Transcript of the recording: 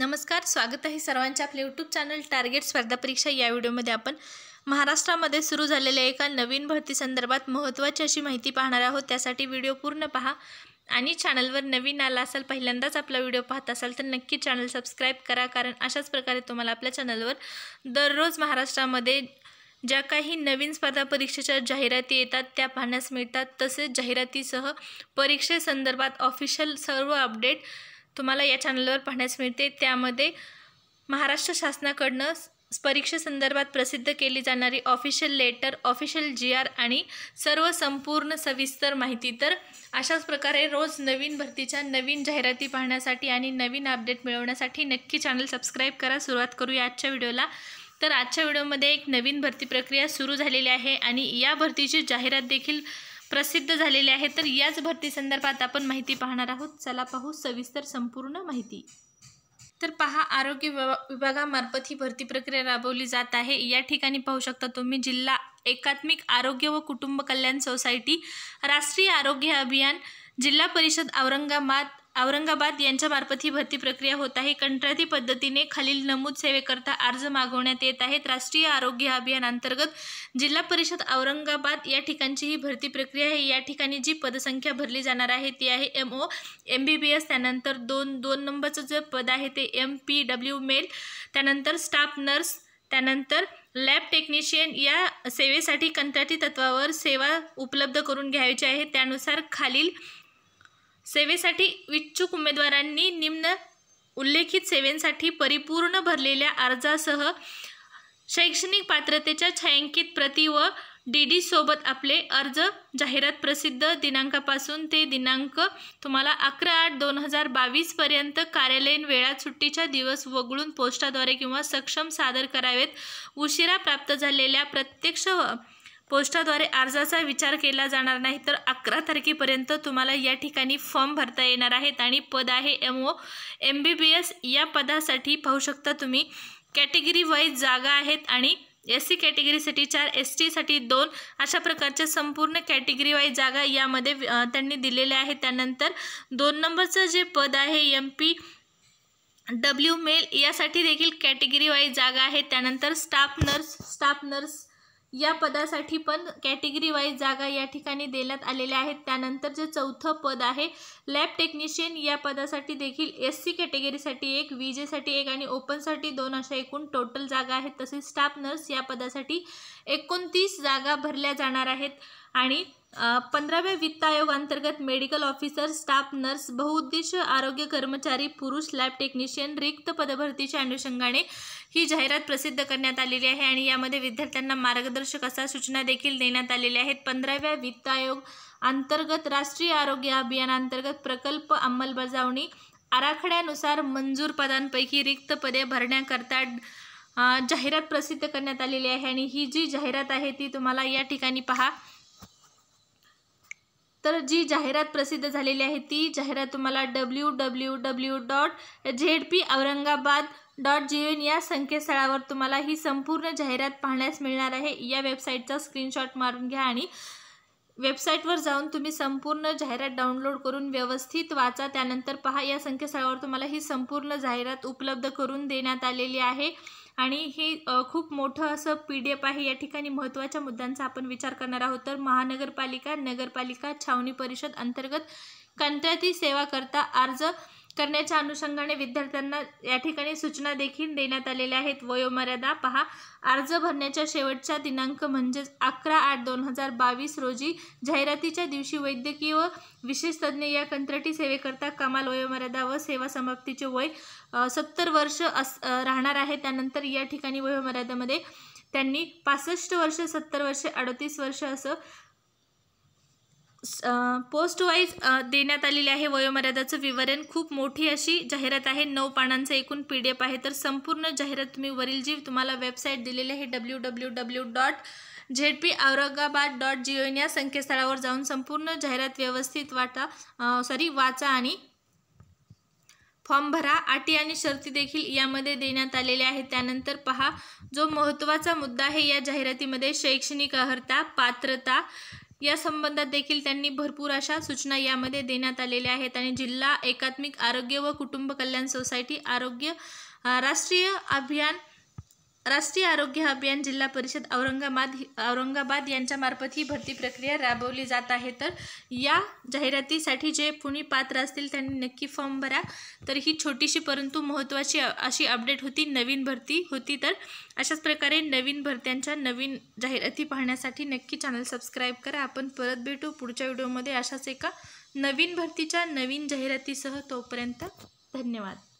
नमस्कार स्वागत आहे सर्वांचे आपले यूट्यूब चॅनल टार्गेट स्पर्धा परीक्षा या व्हिडिओमध्ये आपण महाराष्ट्रामध्ये सुरू झालेल्या एका नवीन भरती संदर्भात महत्त्वाची अशी माहिती पाहणार आहोत त्यासाठी व्हिडिओ पूर्ण पहा आणि चॅनलवर नवीन आला असाल पहिल्यांदाच आपला व्हिडिओ पाहत असाल तर नक्की चॅनल सबस्क्राईब करा कारण अशाच प्रकारे तुम्हाला आपल्या चॅनलवर दररोज महाराष्ट्रामध्ये ज्या काही नवीन स्पर्धा परीक्षेच्या जाहिराती येतात त्या पाहण्यास मिळतात तसेच जाहिरातीसह परीक्षेसंदर्भात ऑफिशियल सर्व अपडेट तुम्हाला या चॅनलवर पाहण्यास मिळते त्यामध्ये महाराष्ट्र शासनाकडनं परीक्षेसंदर्भात प्रसिद्ध केली जाणारी official letter official G R आणि सर्व संपूर्ण सविस्तर माहिती तर अशाच प्रकारे रोज नवीन भरतीच्या नवीन जाहिराती पाहण्यासाठी आणि नवीन अपडेट मिळवण्यासाठी नक्की चॅनल सबस्क्राईब करा सुरुवात करूया आजच्या व्हिडिओला तर आजच्या व्हिडिओमध्ये एक नवीन भरती प्रक्रिया सुरू झालेली आहे आणि या भरतीची जाहिरात देखील प्रसिद्ध झालेले आहे तर याच भरती संदर्भात आपण माहिती पाहणार आहोत चला पाहू सविस्तर संपूर्ण माहिती तर पहा आरोग्य विभागामार्फत ही भरती प्रक्रिया राबवली जात आहे या ठिकाणी पाहू शकता तुम्ही जिल्हा एकात्मिक आरोग्य व कुटुंब कल्याण सोसायटी राष्ट्रीय आरोग्य अभियान जिल्हा परिषद औरंगाबाद औरंगाबाद यांच्यामार्फत ही भरती प्रक्रिया होत आहे कंत्राटी पद्धतीने खालील नमूद सेवेकरता अर्ज मागवण्यात येत आहेत राष्ट्रीय आरोग्य अभियान अंतर्गत जिल्हा परिषद औरंगाबाद या ठिकाणची ही भरती प्रक्रिया आहे या ठिकाणी जी पदसंख्या भरली जाणार आहे ती आहे M O M B B S त्यानंतर दोन दोन नंबरचं जे पद आहे ते एम पी डब्ल्यू मेल त्यानंतर स्टाफ नर्स त्यानंतर लॅब टेक्निशियन या सेवेसाठी कंत्राटी तत्वावर सेवा उपलब्ध करून घ्यायची आहे त्यानुसार खालील सेवेसाठी इच्छुक उमेदवारांनी निम्न उल्लेखित सेवेसाठी परिपूर्ण भरलेल्या अर्जासह शैक्षणिक पात्रतेच्या छायांकित प्रति व डी सोबत आपले अर्ज जाहिरात प्रसिद्ध दिनांकापासून ते दिनांक तुम्हाला अकरा आठ दोन हजार बावीसपर्यंत कार्यालयीन वेळात सुट्टीच्या दिवस वगळून पोस्टाद्वारे किंवा सक्षम सादर करावेत उशिरा प्राप्त झालेल्या प्रत्यक्ष पोस्टाद्वारे अर्जाचा विचार केला जाणार नाही तर अकरा तारखेपर्यंत तुम्हाला या ठिकाणी फॉर्म भरता येणार आहेत आणि पद आहे M O M B B S या पदासाठी पाहू शकता तुम्ही कॅटेगरी वाईज जागा आहेत आणि एस सी कॅटेगरीसाठी चार एस टीसाठी दोन अशा प्रकारच्या संपूर्ण कॅटेगरी वाईज जागा यामध्ये त्यांनी दिलेल्या आहेत त्यानंतर दोन नंबरचं जे पद आहे एम पी डब्ल्यू मेल यासाठी देखील कॅटेगरी वाईज जागा आहे त्यानंतर स्टाफ नर्स स्टाफ नर्स या पदासाठी पण कॅटेगरी वाईज जागा या ठिकाणी देण्यात आलेल्या आहेत त्यानंतर जे चौथं पद आहे लॅब टेक्निशियन या पदासाठी देखील एस सी कॅटेगरीसाठी एक वी जेसाठी एक आणि ओपनसाठी दोन अशा एकूण टोटल जागा आहेत तसेच स्टाफ नर्स या पदासाठी एकोणतीस जागा भरल्या जाणार आहेत आणि पंधराव्या वित्त आयोगांतर्गत मेडिकल ऑफिसर स्टाफ नर्स बहुउद्देशीय आरोग्य कर्मचारी पुरुष लॅब टेक्निशियन रिक्त पदभरतीच्या अनुषंगाने ही जाहिरात प्रसिद्ध करण्यात आलेली आहे आणि यामध्ये विद्यार्थ्यांना मार्गदर्शक असा सूचना देखील देण्यात आलेल्या आहेत पंधराव्या वित्त आयोग अंतर्गत राष्ट्रीय आरोग्य अभियानांतर्गत प्रकल्प अंमलबजावणी आराखड्यानुसार मंजूर पदांपैकी रिक्त पदे भरण्याकरता जाहिरात प्रसिद्ध करण्यात आलेली आहे आणि ही जी जाहिरात आहे ती तुम्हाला या ठिकाणी पहा तर जी जाहिरात प्रसिद्ध झालेली आहे ती जाहिरात तुम्हाला W W W dot Z P Aurangabad dot G N या संकेतस्थळावर तुम्हाला ही संपूर्ण जाहिरात पाहण्यास मिळणार आहे या वेबसाईटचा स्क्रीनशॉट मारून घ्या आणि वेबसाईटवर जाऊन तुम्ही संपूर्ण जाहिरात डाउनलोड करून व्यवस्थित वाचा त्यानंतर पहा या संकेतस्थळावर तुम्हाला ही संपूर्ण जाहिरात उपलब्ध करून देण्यात आलेली आहे आणि हे खूप मोठं असं पी डी एफ आहे या ठिकाणी महत्त्वाच्या मुद्द्यांचा आपण विचार करणार आहोत तर महानगरपालिका नगरपालिका छावणी परिषद अंतर्गत कंत्राटी सेवा करता अर्ज करण्याच्या अनुषंगाने विद्यार्थ्यांना या ठिकाणी सूचना देखील देण्यात आलेल्या आहेत वयोमर्यादा पहा अर्ज भरण्याच्या शेवटचा दिनांक म्हणजेच अकरा आठ दोन हजार बावीस रोजी जाहिरातीच्या दिवशी वैद्यकीय व विशेष तज्ज्ञ या कंत्राटी सेवेकरता कमाल वयोमर्यादा व सेवा समाप्तीचे वय सत्तर वर्ष अस राहणार आहे त्यानंतर या ठिकाणी वयोमर्यादेमध्ये त्यांनी पासष्ट वर्ष सत्तर वर्ष अडतीस वर्ष असं पोस्ट वाईज देण्यात आलेली आहे वयोमर्यादाचं विवरण खूप मोठी अशी जाहिरात आहे नऊ पानांचं एकूण पी डी एफ आहे तर संपूर्ण जाहिरात तुम्ही वरील जी तुम्हाला वेबसाईट दिलेली आहे W W W dot Z P Aurangabad dot G O N या संकेतस्थळावर जाऊन संपूर्ण जाहिरात व्यवस्थित वाटा सॉरी वाचा आणि फॉर्म भरा अटी आणि शर्ती देखील यामध्ये देण्यात आलेल्या आहेत त्यानंतर पहा जो महत्त्वाचा मुद्दा आहे या जाहिरातीमध्ये शैक्षणिक अर्हता पात्रता या संबंधात देखील त्यांनी भरपूर अशा सूचना यामध्ये देण्यात आलेल्या आहेत आणि जिल्हा एकात्मिक आरोग्य व कुटुंब कल्याण सोसायटी आरोग्य राष्ट्रीय अभियान राष्ट्रीय आरोग्य अभियान जिल्हा परिषद औरंगाबाद औरंगाबाद यांच्यामार्फत ही भरती प्रक्रिया राबवली जात आहे तर या जाहिरातीसाठी जे कुणी पात्र असतील त्यांनी नक्की फॉर्म भरा तर ही छोटीशी परंतु महत्त्वाची अशी अपडेट होती नवीन भरती होती तर अशाच प्रकारे नवीन भरत्यांच्या नवीन जाहिराती पाहण्यासाठी नक्की चॅनल सबस्क्राईब करा आपण परत भेटू पुढच्या व्हिडिओमध्ये अशाच एका नवीन भरतीच्या नवीन जाहिरातीसह तोपर्यंत धन्यवाद